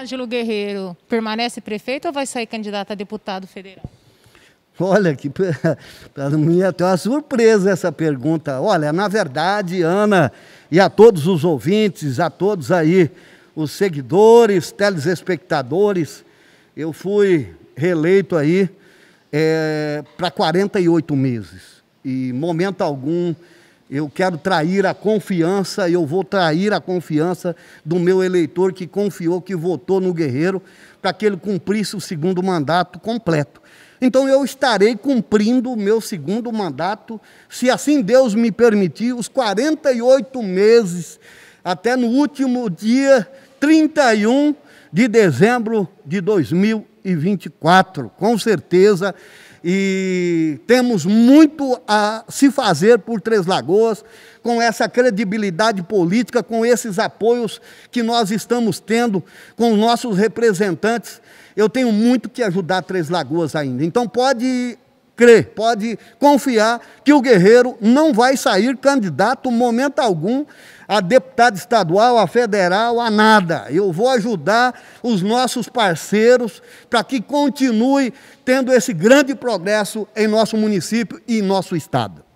Ângelo Guerreiro permanece prefeito ou vai sair candidato a deputado federal? Olha, que para mim é até uma surpresa essa pergunta. Olha, na verdade, Ana, e a todos os ouvintes, a todos aí, os seguidores, telespectadores, eu fui reeleito aí é, para 48 meses. E momento algum eu quero trair a confiança, eu vou trair a confiança do meu eleitor que confiou, que votou no guerreiro, para que ele cumprisse o segundo mandato completo. Então eu estarei cumprindo o meu segundo mandato, se assim Deus me permitir, os 48 meses, até no último dia 31 de dezembro de 2020. 2024, com certeza. E temos muito a se fazer por Três Lagoas, com essa credibilidade política, com esses apoios que nós estamos tendo com nossos representantes. Eu tenho muito que ajudar Três Lagoas ainda. Então, pode crer, pode confiar que o guerreiro não vai sair candidato momento algum a deputado estadual, a federal, a nada. Eu vou ajudar os nossos parceiros para que continue tendo esse grande progresso em nosso município e em nosso estado.